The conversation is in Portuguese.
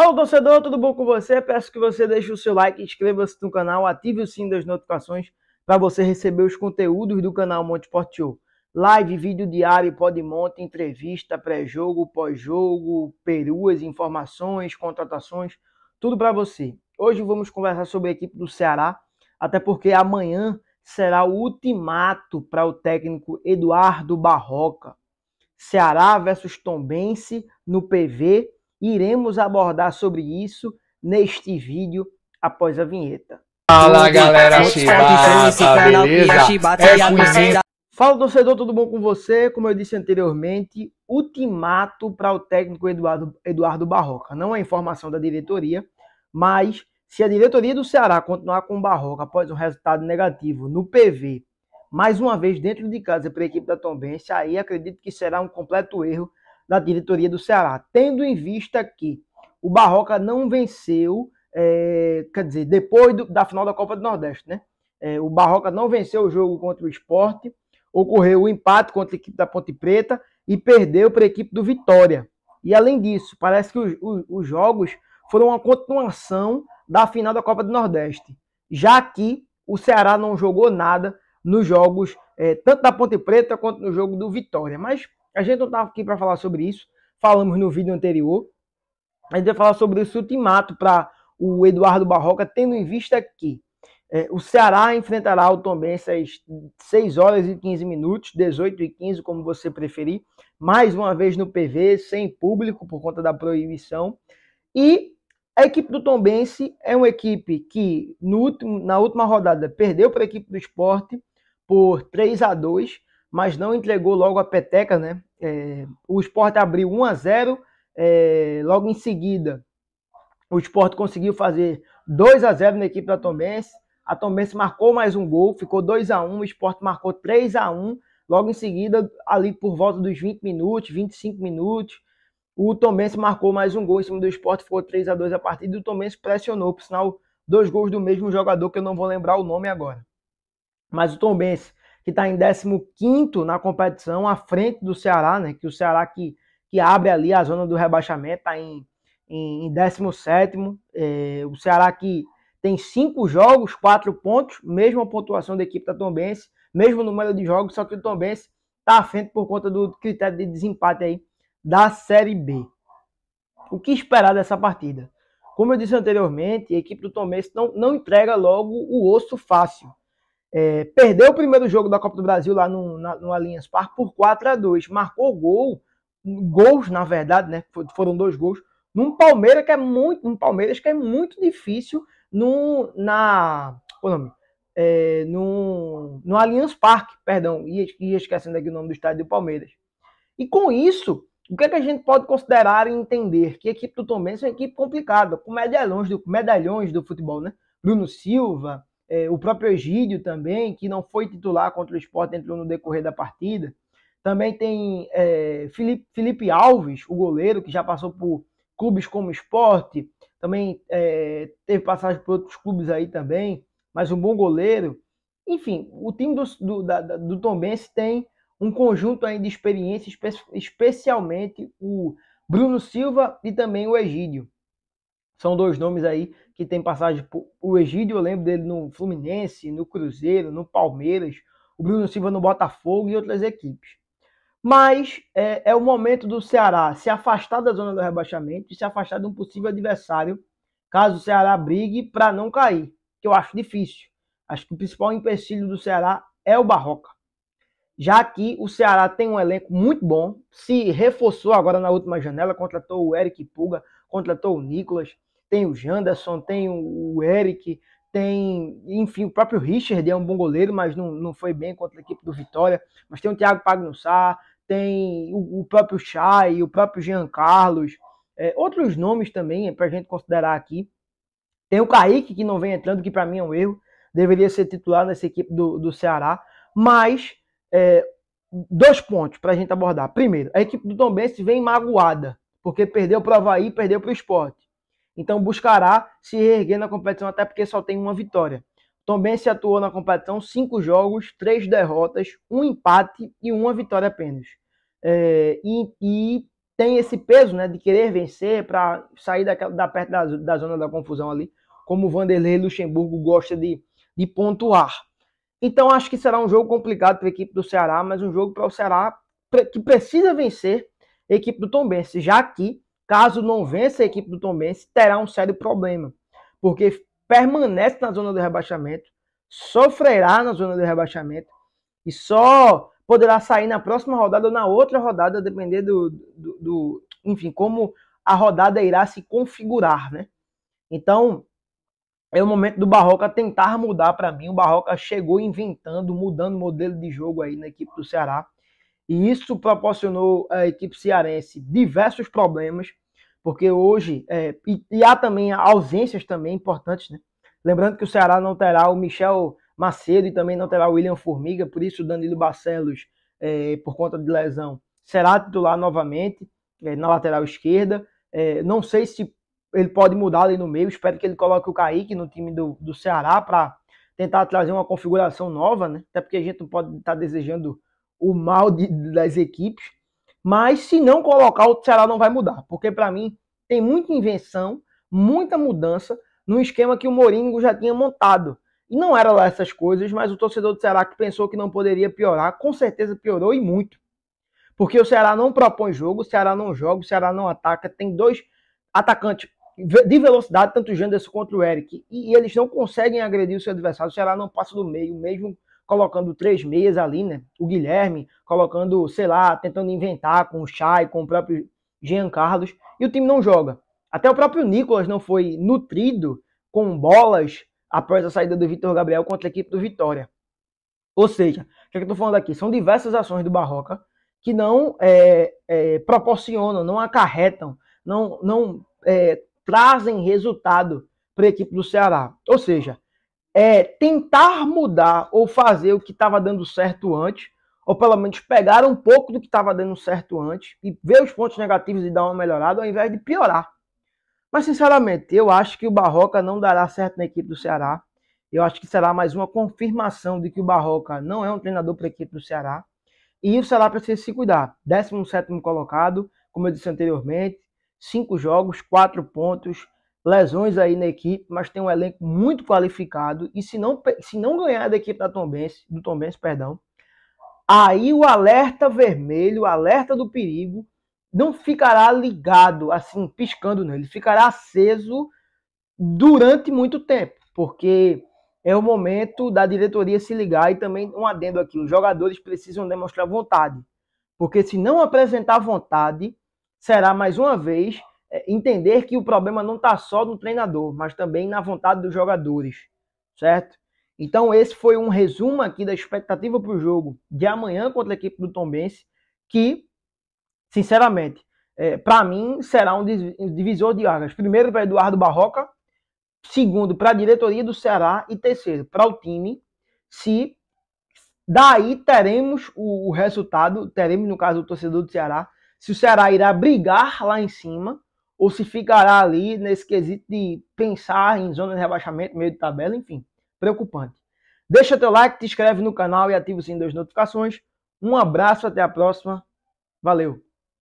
Fala torcedor, tudo bom com você? Peço que você deixe o seu like, inscreva-se no canal, ative o sininho das notificações para você receber os conteúdos do canal Monte Esporte Show. Live, vídeo diário, monte, entrevista, pré-jogo, pós-jogo, peruas, informações, contratações, tudo para você. Hoje vamos conversar sobre a equipe do Ceará, até porque amanhã será o ultimato para o técnico Eduardo Barroca. Ceará versus Tombense no PV Iremos abordar sobre isso neste vídeo após a vinheta. Fala galera, beleza? É é tá Fala torcedor, tudo bom com você? Como eu disse anteriormente, ultimato para o técnico Eduardo, Eduardo Barroca. Não é informação da diretoria, mas se a diretoria do Ceará continuar com o Barroca após um resultado negativo no PV, mais uma vez dentro de casa para a equipe da Tombense, aí acredito que será um completo erro da diretoria do Ceará, tendo em vista que o Barroca não venceu, é, quer dizer, depois do, da final da Copa do Nordeste, né? É, o Barroca não venceu o jogo contra o esporte, ocorreu o um empate contra a equipe da Ponte Preta e perdeu para a equipe do Vitória. E além disso, parece que os, os, os jogos foram uma continuação da final da Copa do Nordeste, já que o Ceará não jogou nada nos jogos, é, tanto da Ponte Preta quanto no jogo do Vitória. Mas a gente não estava aqui para falar sobre isso, falamos no vídeo anterior. A gente vai falar sobre esse ultimato para o Eduardo Barroca, tendo em vista que é, o Ceará enfrentará o Tombense às 6 horas e 15 minutos, 18 e 15, como você preferir. Mais uma vez no PV, sem público por conta da proibição. E a equipe do Tombense é uma equipe que no último, na última rodada perdeu para a equipe do esporte por 3 a 2 mas não entregou logo a peteca, né? É, o Sport abriu 1 a 0, é, logo em seguida o Sport conseguiu fazer 2 a 0 na equipe da Tomense. A Tomense marcou mais um gol, ficou 2 a 1, o Sport marcou 3 a 1. Logo em seguida, ali por volta dos 20 minutos, 25 minutos, o Tomense marcou mais um gol em cima do Sport, ficou 3 a 2 a partida e o Tomense pressionou, por sinal, dois gols do mesmo jogador que eu não vou lembrar o nome agora. Mas o Tomense que está em 15 na competição, à frente do Ceará, né? Que o Ceará que, que abre ali a zona do rebaixamento, está em, em, em 17. É, o Ceará que tem cinco jogos, quatro pontos, mesma pontuação da equipe da Tombense, mesmo número de jogos, só que o Tombense está à frente por conta do critério de desempate aí da Série B. O que esperar dessa partida? Como eu disse anteriormente, a equipe do Tombense não, não entrega logo o osso fácil. É, perdeu o primeiro jogo da Copa do Brasil lá no, na, no Allianz Parque por 4 a 2 Marcou gol, gols, na verdade, né? Foram dois gols. Num Palmeiras que é muito, num Palmeiras que é muito difícil no, na, qual nome, é, no, no Allianz Parque, perdão, ia, ia esquecendo aqui o nome do estádio do Palmeiras. E com isso, o que, é que a gente pode considerar e entender? Que a equipe do Tom Benz é uma equipe complicada, com medalhões do, medalhões do futebol, né? Bruno Silva, é, o próprio Egídio também, que não foi titular contra o esporte, entrou no decorrer da partida. Também tem é, Felipe, Felipe Alves, o goleiro, que já passou por clubes como esporte, também é, teve passagem por outros clubes aí também, mas um bom goleiro. Enfim, o time do, do, da, do Tombense tem um conjunto aí de experiências, espe especialmente o Bruno Silva e também o Egídio. São dois nomes aí que tem passagem por. O Egídio, eu lembro dele no Fluminense, no Cruzeiro, no Palmeiras, o Bruno Silva no Botafogo e outras equipes. Mas é, é o momento do Ceará se afastar da zona do rebaixamento e se afastar de um possível adversário, caso o Ceará brigue para não cair, que eu acho difícil. Acho que o principal empecilho do Ceará é o Barroca. Já que o Ceará tem um elenco muito bom, se reforçou agora na última janela, contratou o Eric Puga, contratou o Nicolas, tem o Janderson, tem o Eric, tem, enfim, o próprio Richard é um bom goleiro, mas não, não foi bem contra a equipe do Vitória. Mas tem o Thiago Pagnussá, tem o, o próprio Chay, o próprio Jean Carlos, é, outros nomes também é para a gente considerar aqui. Tem o Kaique, que não vem entrando, que para mim é um erro, deveria ser titular nessa equipe do, do Ceará. Mas, é, dois pontos para a gente abordar. Primeiro, a equipe do Tom Benz vem magoada, porque perdeu para o Havaí, perdeu para o esporte então buscará se reerguer na competição, até porque só tem uma vitória. Também se atuou na competição cinco jogos, três derrotas, um empate e uma vitória apenas. É, e, e, tem esse peso né, de querer vencer para sair da, da perto da, da zona da confusão ali, como o Vanderlei Luxemburgo gosta de, de pontuar. Então acho que será um jogo complicado para a equipe do Ceará, mas um jogo para o Ceará que precisa vencer a equipe do Tombense, já que Caso não vença a equipe do Tombense, terá um sério problema, porque permanece na zona do rebaixamento, sofrerá na zona do rebaixamento e só poderá sair na próxima rodada ou na outra rodada, depender do, do, do enfim, como a rodada irá se configurar, né? Então, é o momento do Barroca tentar mudar para mim. O Barroca chegou inventando, mudando o modelo de jogo aí na equipe do Ceará. E isso proporcionou à equipe cearense diversos problemas, porque hoje, é, e, e, há também ausências também importantes, né? Lembrando que o Ceará não terá o Michel Macedo e também não terá o William Formiga, por isso o Danilo Barcelos, é, por conta de lesão, será titular novamente é, na lateral esquerda. É, não sei se ele pode mudar ali no meio, espero que ele coloque o Kaique no time do, do Ceará para tentar trazer uma configuração nova, né? Até porque a gente não pode estar tá desejando o mal de, das equipes. Mas se não colocar, o Ceará não vai mudar. Porque para mim tem muita invenção, muita mudança no esquema que o Moringo já tinha montado. E não era lá essas coisas, mas o torcedor do Ceará que pensou que não poderia piorar, com certeza piorou e muito. Porque o Ceará não propõe jogo, o Ceará não joga, o Ceará não ataca. Tem dois atacantes de velocidade, tanto o Janderson quanto o Eric. E eles não conseguem agredir o seu adversário. O Ceará não passa do meio, mesmo colocando três meias ali, né? O Guilherme colocando, sei lá, tentando inventar com o Chay, com o próprio Jean Carlos, e o time não joga. Até o próprio Nicolas não foi nutrido com bolas após a saída do Vitor Gabriel contra a equipe do Vitória. Ou seja, o que é eu estou falando aqui? São diversas ações do Barroca que não é, é, proporcionam, não acarretam, não, não é, trazem resultado para a equipe do Ceará. Ou seja, é, tentar mudar ou fazer o que estava dando certo antes, ou pelo menos pegar um pouco do que estava dando certo antes e ver os pontos negativos e dar uma melhorada ao invés de piorar. Mas, sinceramente, eu acho que o Barroca não dará certo na equipe do Ceará. Eu acho que será mais uma confirmação de que o Barroca não é um treinador para a equipe do Ceará. E o Ceará precisa se cuidar. 17 colocado, como eu disse anteriormente, cinco jogos, quatro pontos, lesões aí na equipe, mas tem um elenco muito qualificado e se não, se não ganhar da equipe da Tombense, do Tombense, perdão, aí o alerta vermelho, o alerta do perigo não ficará ligado assim, piscando nele, ficará aceso durante muito tempo, porque é o momento da diretoria se ligar e também um adendo aqui, os jogadores precisam demonstrar vontade, porque se não apresentar vontade, será mais uma vez é, entender que o problema não está só no treinador, mas também na vontade dos jogadores, certo? Então esse foi um resumo aqui da expectativa para o jogo de amanhã contra a equipe do Tombense, que, sinceramente, é, para mim será um divisor de águas. Primeiro para Eduardo Barroca, segundo para a diretoria do Ceará e terceiro para o time. Se daí teremos o, o resultado, teremos no caso o torcedor do Ceará, se o Ceará irá brigar lá em cima ou se ficará ali nesse quesito de pensar em zona de rebaixamento, meio de tabela, enfim, preocupante. Deixa teu like, te inscreve no canal e ativa o sininho das notificações. Um abraço, até a próxima. Valeu!